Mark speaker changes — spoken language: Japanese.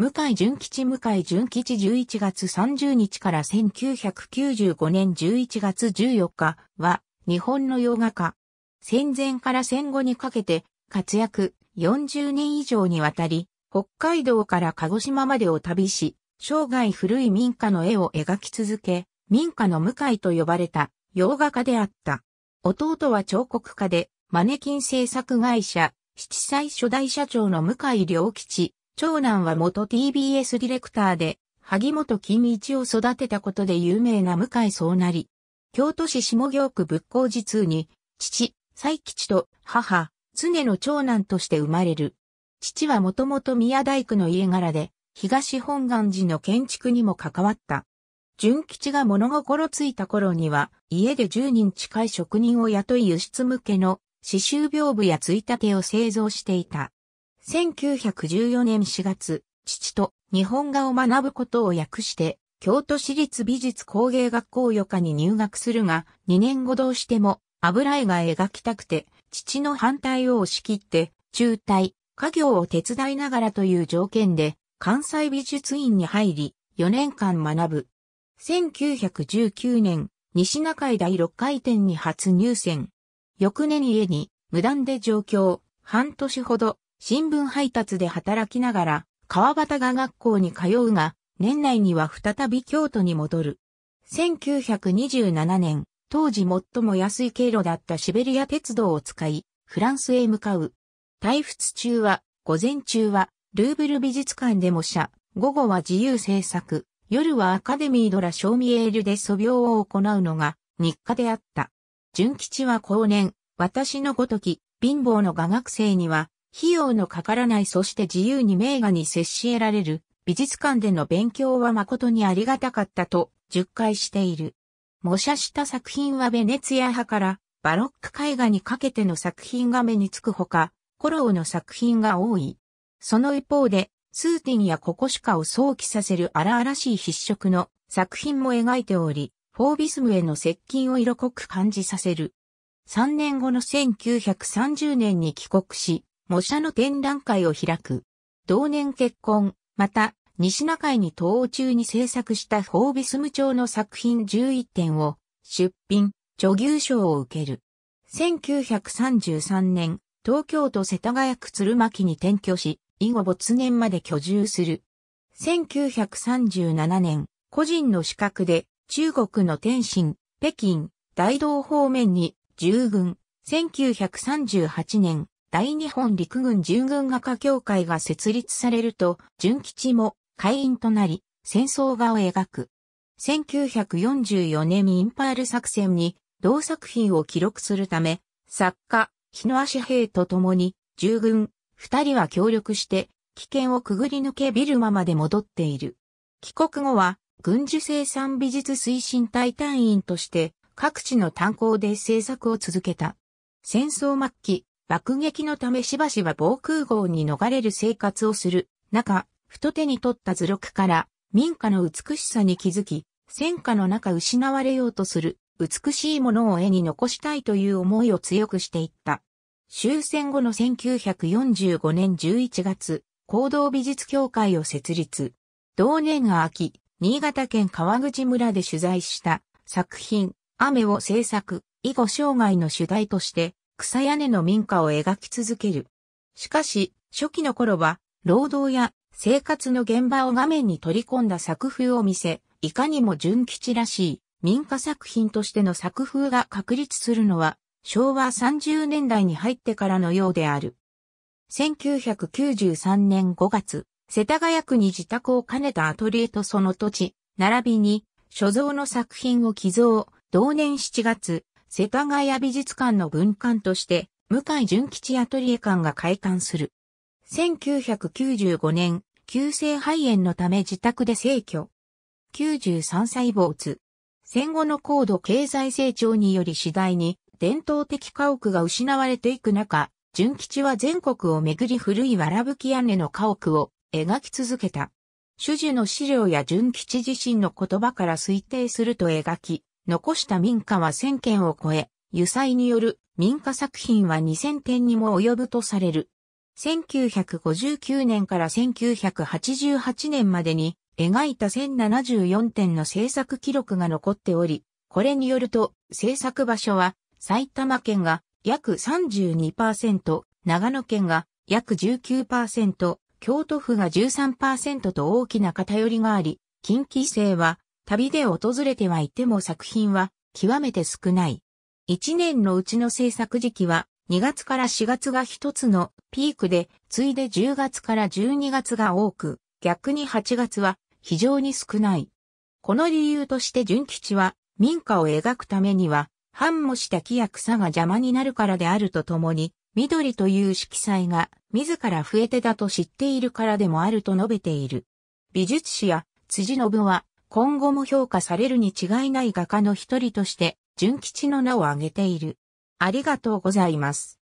Speaker 1: 向井純吉向井純吉11月30日から1995年11月14日は日本の洋画家。戦前から戦後にかけて活躍40年以上にわたり北海道から鹿児島までを旅し生涯古い民家の絵を描き続け民家の向井と呼ばれた洋画家であった。弟は彫刻家でマネキン制作会社七歳初代社長の向井良吉。長男は元 TBS ディレクターで、萩本金一を育てたことで有名な向井総成。京都市下京区仏光寺通に、父、西吉と母、常の長男として生まれる。父はもともと宮大工の家柄で、東本願寺の建築にも関わった。純吉が物心ついた頃には、家で10人近い職人を雇い輸出向けの、刺繍屏風やついたてを製造していた。1914年4月、父と日本画を学ぶことを訳して、京都市立美術工芸学校予科に入学するが、2年後どうしても油絵が描きたくて、父の反対を押し切って、中退、家業を手伝いながらという条件で、関西美術院に入り、4年間学ぶ。1919年、西中井第6回展に初入選。翌年家に、無断で上京、半年ほど、新聞配達で働きながら、川端が学校に通うが、年内には再び京都に戻る。1927年、当時最も安い経路だったシベリア鉄道を使い、フランスへ向かう。退仏中は、午前中は、ルーブル美術館で模写、午後は自由制作、夜はアカデミードラ・ショーミエールで素描を行うのが日課であった。純吉は後年、私のごとき、貧乏の画学生には、費用のかからないそして自由に名画に接し得られる美術館での勉強は誠にありがたかったと述回している。模写した作品はベネツィア派からバロック絵画にかけての作品が目につくほか、コローの作品が多い。その一方で、スーティンやココシカを想起させる荒々しい筆色の作品も描いており、フォービスムへの接近を色濃く感じさせる。3年後の1930年に帰国し、模写の展覧会を開く。同年結婚、また、西中井に東欧中に制作したホービスム町の作品11点を出品、女優賞を受ける。1933年、東京都世田谷区鶴巻に転居し、以後没年まで居住する。1937年、個人の資格で中国の天津、北京、大道方面に従軍。1938年、大日本陸軍従軍画家協会が設立されると、純吉も会員となり、戦争画を描く。1944年インパール作戦に同作品を記録するため、作家、日野足兵と共に、従軍、二人は協力して、危険をくぐり抜けビルマまで戻っている。帰国後は、軍需生産美術推進隊隊員として、各地の炭鉱で制作を続けた。戦争末期、爆撃のためしばしば防空壕に逃れる生活をする中、太手に取った図録から民家の美しさに気づき、戦火の中失われようとする美しいものを絵に残したいという思いを強くしていった。終戦後の1945年11月、行動美術協会を設立。同年秋、新潟県川口村で取材した作品、雨を制作、以後生涯の主題として、草屋根の民家を描き続ける。しかし、初期の頃は、労働や生活の現場を画面に取り込んだ作風を見せ、いかにも純吉らしい民家作品としての作風が確立するのは、昭和30年代に入ってからのようである。1993年5月、世田谷区に自宅を兼ねたアトリエとその土地、並びに、所蔵の作品を寄贈、同年7月、世田谷美術館の軍館として、向井純吉アトリエ館が開館する。1995年、急性肺炎のため自宅で逝去。93歳没。戦後の高度経済成長により次第に伝統的家屋が失われていく中、純吉は全国をめぐり古いわらぶき屋根の家屋を描き続けた。主樹の資料や純吉自身の言葉から推定すると描き、残した民家は1000件を超え、油彩による民家作品は2000点にも及ぶとされる。1959年から1988年までに描いた1074点の制作記録が残っており、これによると制作場所は埼玉県が約32%、長野県が約19%、京都府が13%と大きな偏りがあり、近畿勢は旅で訪れてはいても作品は極めて少ない。1年のうちの制作時期は2月から4月が一つのピークで、次いで10月から12月が多く、逆に8月は非常に少ない。この理由として純吉は民家を描くためには、繁もした木や草が邪魔になるからであるとともに、緑という色彩が自ら増えてだと知っているからでもあると述べている。美術史や辻信は今後も評価されるに違いない画家の一人として、純吉の名を挙げている。ありがとうございます。